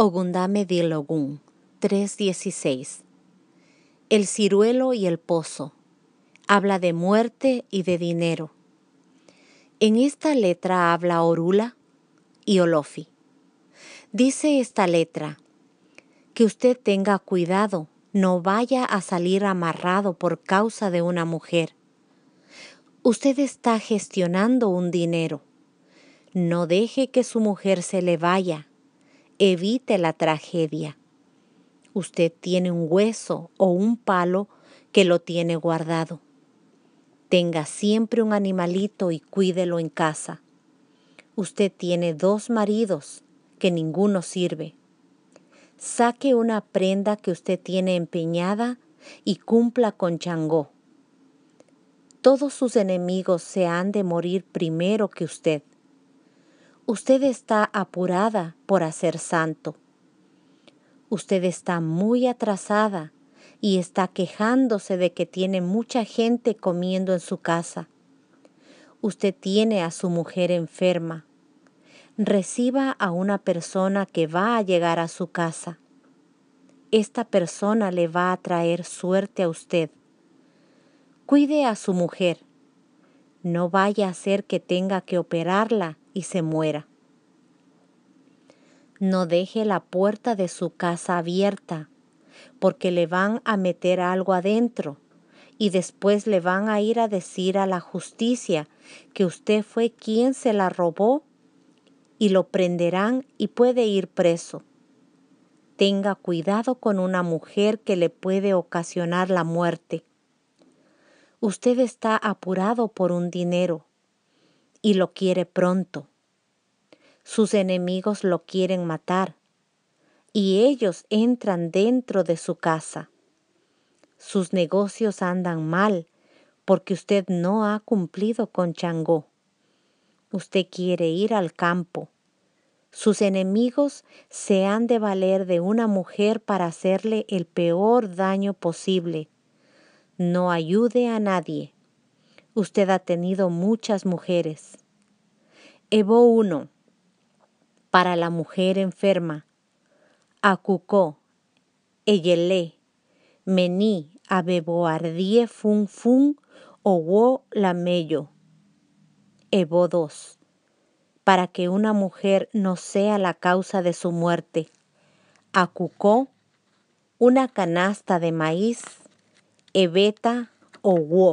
Ogundame Dilogun 3.16 El ciruelo y el pozo. Habla de muerte y de dinero. En esta letra habla Orula y Olofi. Dice esta letra, que usted tenga cuidado, no vaya a salir amarrado por causa de una mujer. Usted está gestionando un dinero. No deje que su mujer se le vaya evite la tragedia. Usted tiene un hueso o un palo que lo tiene guardado. Tenga siempre un animalito y cuídelo en casa. Usted tiene dos maridos que ninguno sirve. Saque una prenda que usted tiene empeñada y cumpla con Changó. Todos sus enemigos se han de morir primero que usted. Usted está apurada por hacer santo. Usted está muy atrasada y está quejándose de que tiene mucha gente comiendo en su casa. Usted tiene a su mujer enferma. Reciba a una persona que va a llegar a su casa. Esta persona le va a traer suerte a usted. Cuide a su mujer no vaya a ser que tenga que operarla y se muera. No deje la puerta de su casa abierta, porque le van a meter algo adentro y después le van a ir a decir a la justicia que usted fue quien se la robó y lo prenderán y puede ir preso. Tenga cuidado con una mujer que le puede ocasionar la muerte. Usted está apurado por un dinero y lo quiere pronto. Sus enemigos lo quieren matar y ellos entran dentro de su casa. Sus negocios andan mal porque usted no ha cumplido con Changó. Usted quiere ir al campo. Sus enemigos se han de valer de una mujer para hacerle el peor daño posible no ayude a nadie. Usted ha tenido muchas mujeres. Evo 1. Para la mujer enferma. Acucó, Eyelé, Mení, Abeboardie, Fun Fun, Owo, Lamello. Evo 2. Para que una mujer no sea la causa de su muerte. Acucó, una canasta de maíz Ebeta wo.